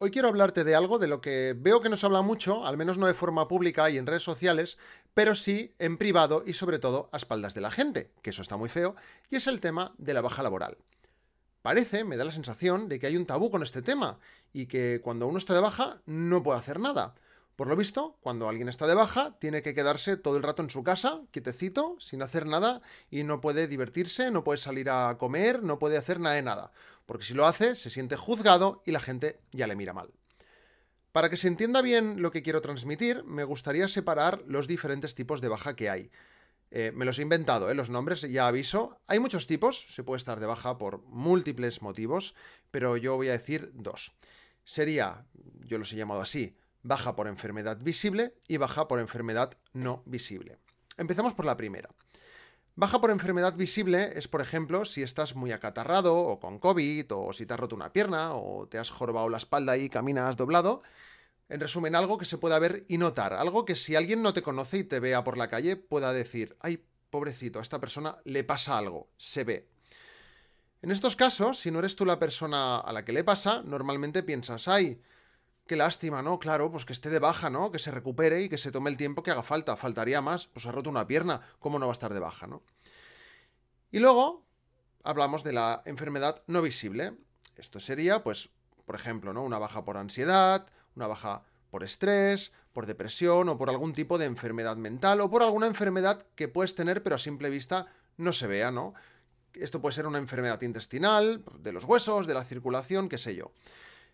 Hoy quiero hablarte de algo de lo que veo que no se habla mucho, al menos no de forma pública y en redes sociales, pero sí en privado y sobre todo a espaldas de la gente, que eso está muy feo, y es el tema de la baja laboral. Parece, me da la sensación, de que hay un tabú con este tema y que cuando uno está de baja no puede hacer nada. Por lo visto, cuando alguien está de baja, tiene que quedarse todo el rato en su casa, quietecito, sin hacer nada, y no puede divertirse, no puede salir a comer, no puede hacer nada de nada, porque si lo hace, se siente juzgado y la gente ya le mira mal. Para que se entienda bien lo que quiero transmitir, me gustaría separar los diferentes tipos de baja que hay. Eh, me los he inventado, eh, los nombres, ya aviso. Hay muchos tipos, se puede estar de baja por múltiples motivos, pero yo voy a decir dos. Sería, yo los he llamado así, baja por enfermedad visible y baja por enfermedad no visible. Empezamos por la primera. Baja por enfermedad visible es, por ejemplo, si estás muy acatarrado o con COVID, o si te has roto una pierna, o te has jorobado la espalda y caminas doblado. En resumen, algo que se pueda ver y notar, algo que si alguien no te conoce y te vea por la calle pueda decir, ay, pobrecito, a esta persona le pasa algo, se ve. En estos casos, si no eres tú la persona a la que le pasa, normalmente piensas, ay, Qué lástima, ¿no? Claro, pues que esté de baja, ¿no? Que se recupere y que se tome el tiempo que haga falta. Faltaría más, pues ha roto una pierna, ¿cómo no va a estar de baja, ¿no? Y luego hablamos de la enfermedad no visible. Esto sería, pues, por ejemplo, ¿no? Una baja por ansiedad, una baja por estrés, por depresión o por algún tipo de enfermedad mental o por alguna enfermedad que puedes tener pero a simple vista no se vea, ¿no? Esto puede ser una enfermedad intestinal, de los huesos, de la circulación, qué sé yo.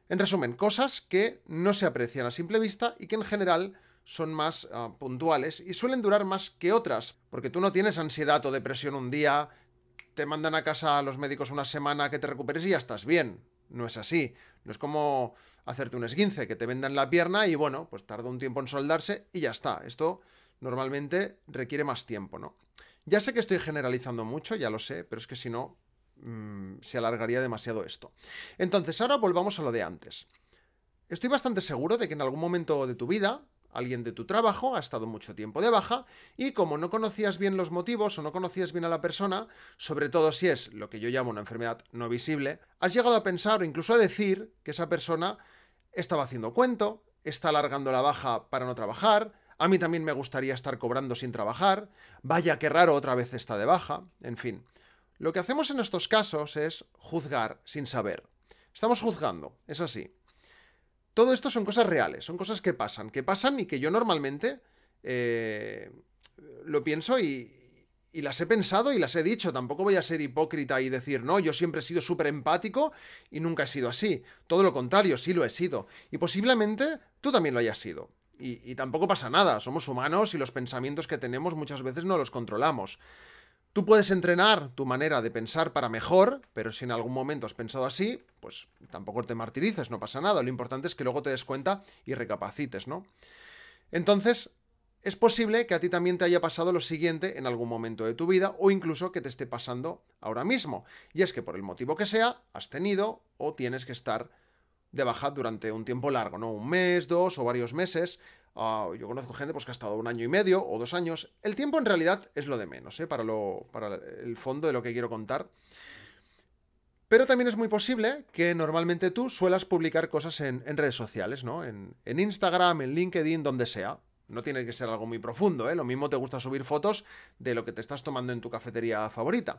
En resumen, cosas que no se aprecian a simple vista y que en general son más ah, puntuales y suelen durar más que otras, porque tú no tienes ansiedad o depresión un día, te mandan a casa a los médicos una semana que te recuperes y ya estás bien. No es así. No es como hacerte un esguince, que te vendan la pierna y bueno, pues tarda un tiempo en soldarse y ya está. Esto normalmente requiere más tiempo, ¿no? Ya sé que estoy generalizando mucho, ya lo sé, pero es que si no, Mm, se alargaría demasiado esto. Entonces, ahora volvamos a lo de antes. Estoy bastante seguro de que en algún momento de tu vida, alguien de tu trabajo ha estado mucho tiempo de baja y como no conocías bien los motivos o no conocías bien a la persona, sobre todo si es lo que yo llamo una enfermedad no visible, has llegado a pensar o incluso a decir que esa persona estaba haciendo cuento, está alargando la baja para no trabajar, a mí también me gustaría estar cobrando sin trabajar, vaya que raro otra vez está de baja, en fin. Lo que hacemos en estos casos es juzgar sin saber. Estamos juzgando, es así. Todo esto son cosas reales, son cosas que pasan, que pasan y que yo normalmente eh, lo pienso y, las he pensado y las he dicho. Tampoco voy a ser hipócrita y decir, no, yo siempre he sido súper empático y nunca he sido así. Todo lo contrario, sí lo he sido. Y posiblemente tú también lo hayas sido. y tampoco pasa nada, somos humanos y los pensamientos que tenemos muchas veces no los controlamos. Tú puedes entrenar tu manera de pensar para mejor, pero si en algún momento has pensado así, pues tampoco te martirices, no pasa nada. Lo importante es que luego te des cuenta y recapacites, ¿no? Entonces, es posible que a ti también te haya pasado lo siguiente en algún momento de tu vida o incluso que te esté pasando ahora mismo. Y es que por el motivo que sea, has tenido o tienes que estar de baja durante un tiempo largo, ¿no? Un mes, dos o varios meses, Ah, yo conozco gente pues, que ha estado un año y medio o dos años. El tiempo en realidad es lo de menos, ¿eh? para, para el fondo de lo que quiero contar. Pero también es muy posible que normalmente tú suelas publicar cosas en, redes sociales, ¿no? En, en, Instagram, en LinkedIn, donde sea. No tiene que ser algo muy profundo, ¿eh? Lo mismo te gusta subir fotos de lo que te estás tomando en tu cafetería favorita.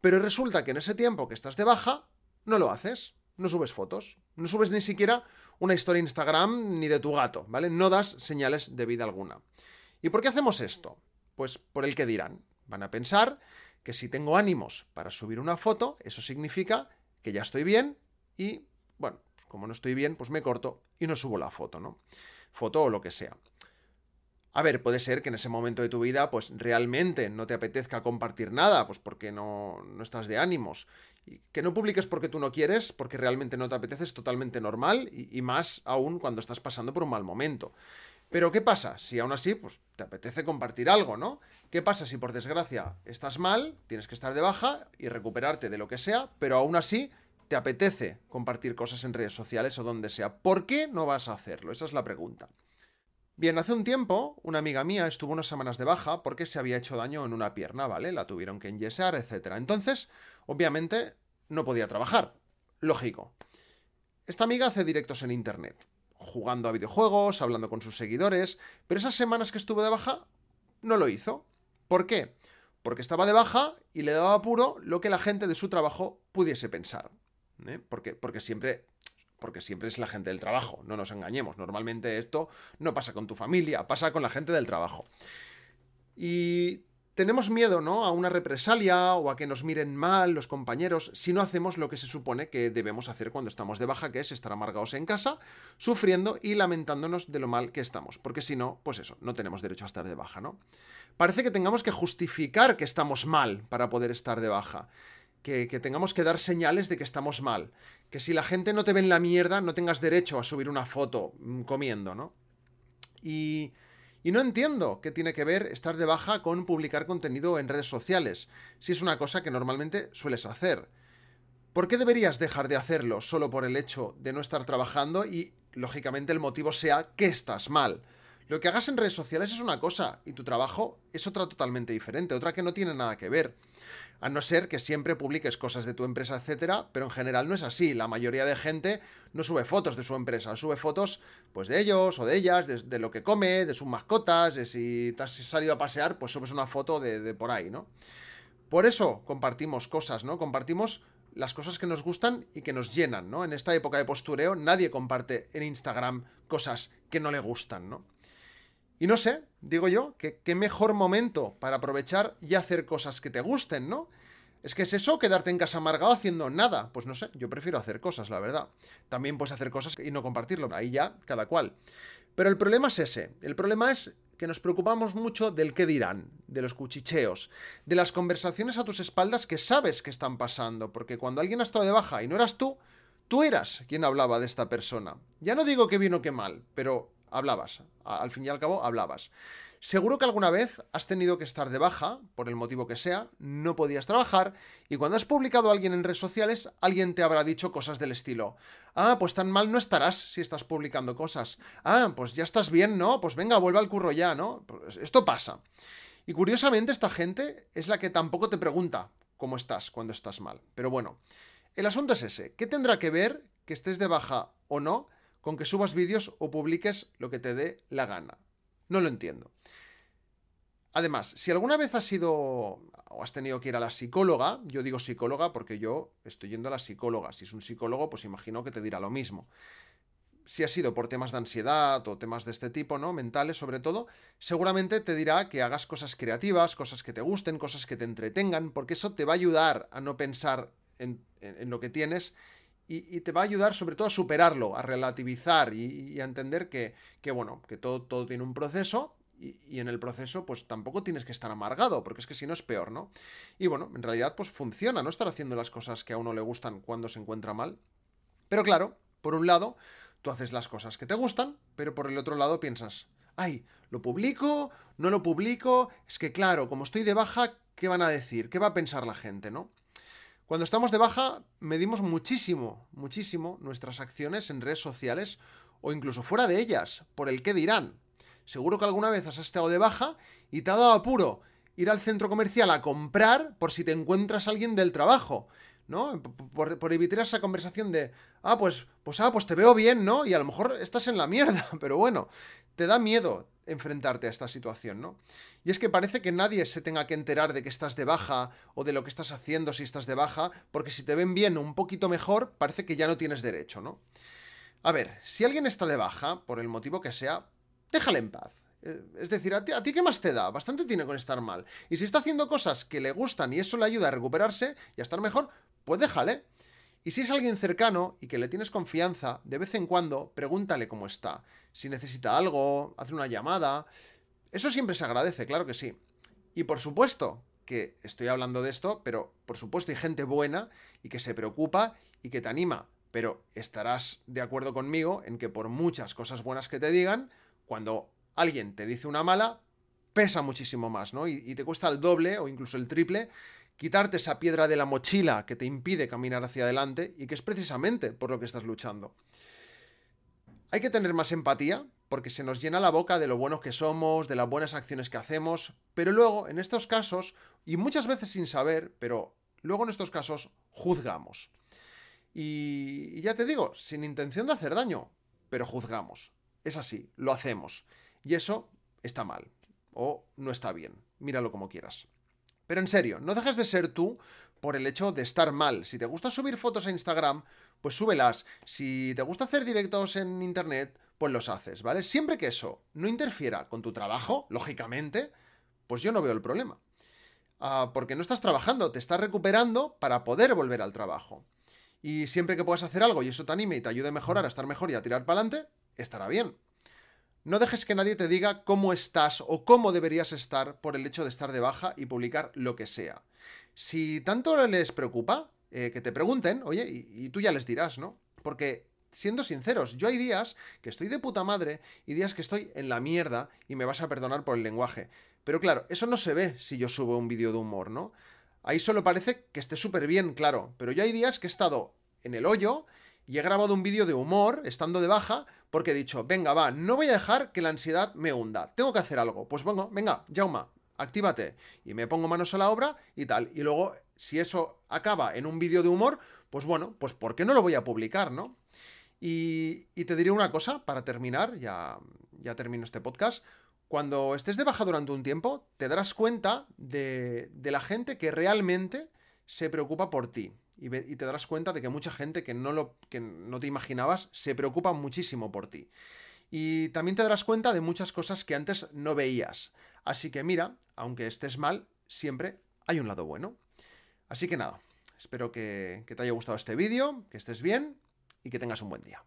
Pero resulta que en ese tiempo que estás de baja, no lo haces no subes fotos, no subes ni siquiera una historia Instagram ni de tu gato, ¿vale? No das señales de vida alguna. ¿Y por qué hacemos esto? Pues por el que dirán. Van a pensar que si tengo ánimos para subir una foto, eso significa que ya estoy bien y, bueno, pues como no estoy bien, pues me corto y no subo la foto, ¿no? Foto o lo que sea. A ver, puede ser que en ese momento de tu vida, pues realmente no te apetezca compartir nada, pues porque no, no estás de ánimos que no publiques porque tú no quieres, porque realmente no te apetece, es totalmente normal y, más aún cuando estás pasando por un mal momento. Pero ¿qué pasa? Si aún así, pues te apetece compartir algo, ¿no? ¿Qué pasa si por desgracia estás mal, tienes que estar de baja y recuperarte de lo que sea, pero aún así te apetece compartir cosas en redes sociales o donde sea? ¿Por qué no vas a hacerlo? Esa es la pregunta. Bien, hace un tiempo una amiga mía estuvo unas semanas de baja porque se había hecho daño en una pierna, ¿vale? La tuvieron que enyesar, etc. Entonces, obviamente, no podía trabajar. Lógico. Esta amiga hace directos en Internet, jugando a videojuegos, hablando con sus seguidores, pero esas semanas que estuvo de baja, no lo hizo. ¿Por qué? Porque estaba de baja y le daba apuro lo que la gente de su trabajo pudiese pensar. ¿eh? Porque, porque siempre porque siempre es la gente del trabajo, no nos engañemos. Normalmente esto no pasa con tu familia, pasa con la gente del trabajo. Y tenemos miedo, ¿no? A una represalia o a que nos miren mal los compañeros si no hacemos lo que se supone que debemos hacer cuando estamos de baja, que es estar amargados en casa, sufriendo y lamentándonos de lo mal que estamos, porque si no, pues eso, no tenemos derecho a estar de baja, ¿no? Parece que tengamos que justificar que estamos mal para poder estar de baja que, tengamos que dar señales de que estamos mal. Que si la gente no te ve en la mierda, no tengas derecho a subir una foto mm, comiendo, ¿no? Y, y no entiendo qué tiene que ver estar de baja con publicar contenido en redes sociales, si es una cosa que normalmente sueles hacer. ¿Por qué deberías dejar de hacerlo solo por el hecho de no estar trabajando y, lógicamente, el motivo sea que estás mal? Lo que hagas en redes sociales es una cosa y tu trabajo es otra totalmente diferente, otra que no tiene nada que ver. A no ser que siempre publiques cosas de tu empresa, etcétera, pero en general no es así. La mayoría de gente no sube fotos de su empresa, sube fotos pues de ellos o de ellas, de, lo que come, de sus mascotas, de si te has salido a pasear, pues subes una foto de, de por ahí, ¿no? Por eso compartimos cosas, ¿no? Compartimos las cosas que nos gustan y que nos llenan, ¿no? En esta época de postureo nadie comparte en Instagram cosas que no le gustan, ¿no? Y no sé, digo yo, qué mejor momento para aprovechar y hacer cosas que te gusten, ¿no? Es que es eso, quedarte en casa amargado haciendo nada. Pues no sé, yo prefiero hacer cosas, la verdad. También puedes hacer cosas y no compartirlo. Ahí ya, cada cual. Pero el problema es ese. El problema es que nos preocupamos mucho del qué dirán, de los cuchicheos, de las conversaciones a tus espaldas que sabes que están pasando. Porque cuando alguien ha estado de baja y no eras tú, tú eras quien hablaba de esta persona. Ya no digo que vino que mal, pero hablabas. Al fin y al cabo, hablabas. Seguro que alguna vez has tenido que estar de baja, por el motivo que sea, no podías trabajar, y cuando has publicado a alguien en redes sociales, alguien te habrá dicho cosas del estilo. Ah, pues tan mal no estarás si estás publicando cosas. Ah, pues ya estás bien, ¿no? Pues venga, vuelve al curro ya, ¿no? Pues esto pasa. Y curiosamente esta gente es la que tampoco te pregunta cómo estás cuando estás mal. Pero bueno, el asunto es ese. ¿Qué tendrá que ver que estés de baja o no con que subas vídeos o publiques lo que te dé la gana. No lo entiendo. Además, si alguna vez has ido o has tenido que ir a la psicóloga, yo digo psicóloga porque yo estoy yendo a la psicóloga. Si es un psicólogo, pues imagino que te dirá lo mismo. Si has sido por temas de ansiedad o temas de este tipo, ¿no? Mentales sobre todo, seguramente te dirá que hagas cosas creativas, cosas que te gusten, cosas que te entretengan, porque eso te va a ayudar a no pensar en lo que tienes y, te va a ayudar sobre todo a superarlo, a relativizar y, a entender que, bueno, que todo, todo tiene un proceso y, en el proceso, pues tampoco tienes que estar amargado, porque es que si no es peor, ¿no? Y bueno, en realidad, pues funciona, no estar haciendo las cosas que a uno le gustan cuando se encuentra mal. Pero claro, por un lado, tú haces las cosas que te gustan, pero por el otro lado piensas, ay, ¿lo publico? ¿No lo publico? Es que claro, como estoy de baja, ¿qué van a decir? ¿Qué va a pensar la gente, no? Cuando estamos de baja, medimos muchísimo, muchísimo nuestras acciones en redes sociales o incluso fuera de ellas, por el qué dirán. Seguro que alguna vez has estado de baja y te ha dado apuro ir al centro comercial a comprar por si te encuentras alguien del trabajo. ¿no? Por, evitar esa conversación de, ah, pues, pues, ah, pues te veo bien, ¿no? Y a lo mejor estás en la mierda, pero bueno, te da miedo enfrentarte a esta situación, ¿no? Y es que parece que nadie se tenga que enterar de que estás de baja o de lo que estás haciendo si estás de baja, porque si te ven bien un poquito mejor, parece que ya no tienes derecho, ¿no? A ver, si alguien está de baja, por el motivo que sea, déjale en paz. Eh, es decir, ¿a ti, ¿a ti, qué más te da? Bastante tiene con estar mal. Y si está haciendo cosas que le gustan y eso le ayuda a recuperarse y a estar mejor, pues déjale. Y si es alguien cercano y que le tienes confianza, de vez en cuando pregúntale cómo está, si necesita algo, hace una llamada. Eso siempre se agradece, claro que sí. Y por supuesto que estoy hablando de esto, pero por supuesto hay gente buena y que se preocupa y que te anima. Pero estarás de acuerdo conmigo en que por muchas cosas buenas que te digan, cuando alguien te dice una mala, pesa muchísimo más, ¿no? Y, y te cuesta el doble o incluso el triple quitarte esa piedra de la mochila que te impide caminar hacia adelante y que es precisamente por lo que estás luchando. Hay que tener más empatía porque se nos llena la boca de lo buenos que somos, de las buenas acciones que hacemos, pero luego, en estos casos, y muchas veces sin saber, pero luego en estos casos juzgamos. Y, ya te digo, sin intención de hacer daño, pero juzgamos. Es así, lo hacemos. Y eso está mal, o no está bien, míralo como quieras. Pero en serio, no dejes de ser tú por el hecho de estar mal. Si te gusta subir fotos a Instagram, pues súbelas. Si te gusta hacer directos en Internet, pues los haces, ¿vale? Siempre que eso no interfiera con tu trabajo, lógicamente, pues yo no veo el problema. Ah, porque no estás trabajando, te estás recuperando para poder volver al trabajo. Y siempre que puedas hacer algo y eso te anime y te ayude a mejorar, a estar mejor y a tirar para adelante, estará bien. No dejes que nadie te diga cómo estás o cómo deberías estar por el hecho de estar de baja y publicar lo que sea. Si tanto les preocupa, eh, que te pregunten, oye, y, y tú ya les dirás, ¿no? Porque siendo sinceros, yo hay días que estoy de puta madre y días que estoy en la mierda y me vas a perdonar por el lenguaje. Pero claro, eso no se ve si yo subo un vídeo de humor, ¿no? Ahí solo parece que esté súper bien, claro, pero yo hay días que he estado en el hoyo y he grabado un vídeo de humor, estando de baja, porque he dicho, venga, va, no voy a dejar que la ansiedad me hunda, tengo que hacer algo. Pues bueno, venga, Jauma, actívate. Y me pongo manos a la obra y tal. Y luego, si eso acaba en un vídeo de humor, pues bueno, pues ¿por qué no lo voy a publicar, no? Y, te diré una cosa para terminar, ya, ya termino este podcast. Cuando estés de baja durante un tiempo, te darás cuenta de, de la gente que realmente se preocupa por ti y, te darás cuenta de que mucha gente que no, lo, que no te imaginabas se preocupa muchísimo por ti. Y también te darás cuenta de muchas cosas que antes no veías. Así que mira, aunque estés mal, siempre hay un lado bueno. Así que nada, espero que te haya gustado este vídeo, que estés bien y que tengas un buen día.